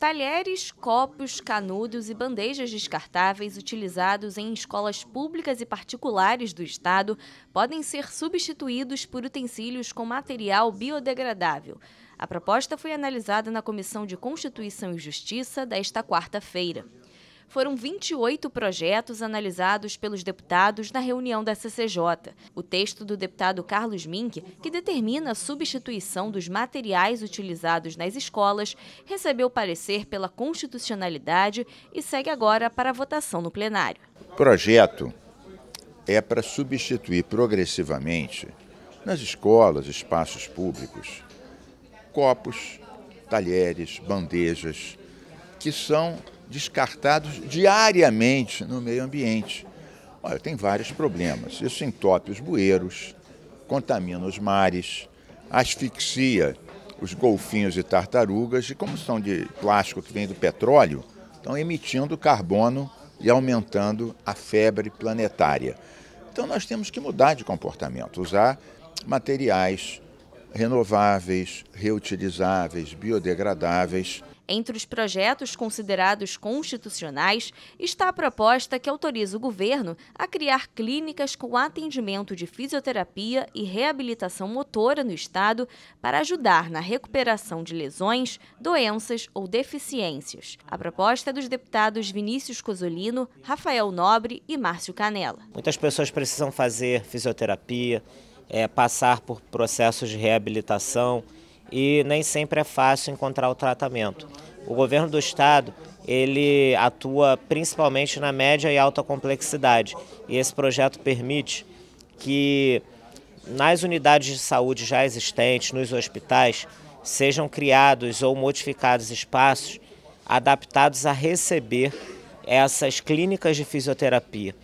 Talheres, copos, canudos e bandejas descartáveis utilizados em escolas públicas e particulares do estado podem ser substituídos por utensílios com material biodegradável. A proposta foi analisada na Comissão de Constituição e Justiça desta quarta-feira foram 28 projetos analisados pelos deputados na reunião da CCJ. O texto do deputado Carlos Mink, que determina a substituição dos materiais utilizados nas escolas, recebeu parecer pela constitucionalidade e segue agora para votação no plenário. O projeto é para substituir progressivamente nas escolas, espaços públicos, copos, talheres, bandejas, que são descartados diariamente no meio ambiente. Olha, tem vários problemas. Isso entope os bueiros, contamina os mares, asfixia os golfinhos e tartarugas, e como são de plástico que vem do petróleo, estão emitindo carbono e aumentando a febre planetária. Então nós temos que mudar de comportamento, usar materiais renováveis, reutilizáveis, biodegradáveis. Entre os projetos considerados constitucionais está a proposta que autoriza o governo a criar clínicas com atendimento de fisioterapia e reabilitação motora no estado para ajudar na recuperação de lesões, doenças ou deficiências. A proposta é dos deputados Vinícius Cosolino, Rafael Nobre e Márcio Canela. Muitas pessoas precisam fazer fisioterapia é, passar por processos de reabilitação e nem sempre é fácil encontrar o tratamento. O governo do estado ele atua principalmente na média e alta complexidade e esse projeto permite que nas unidades de saúde já existentes, nos hospitais, sejam criados ou modificados espaços adaptados a receber essas clínicas de fisioterapia.